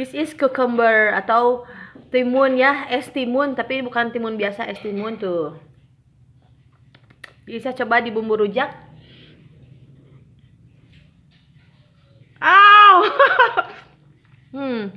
This is cucumber atau timun ya, es timun tapi bukan timun biasa, es timun tuh. Bisa coba di bumbu rujak. Ow! hmm.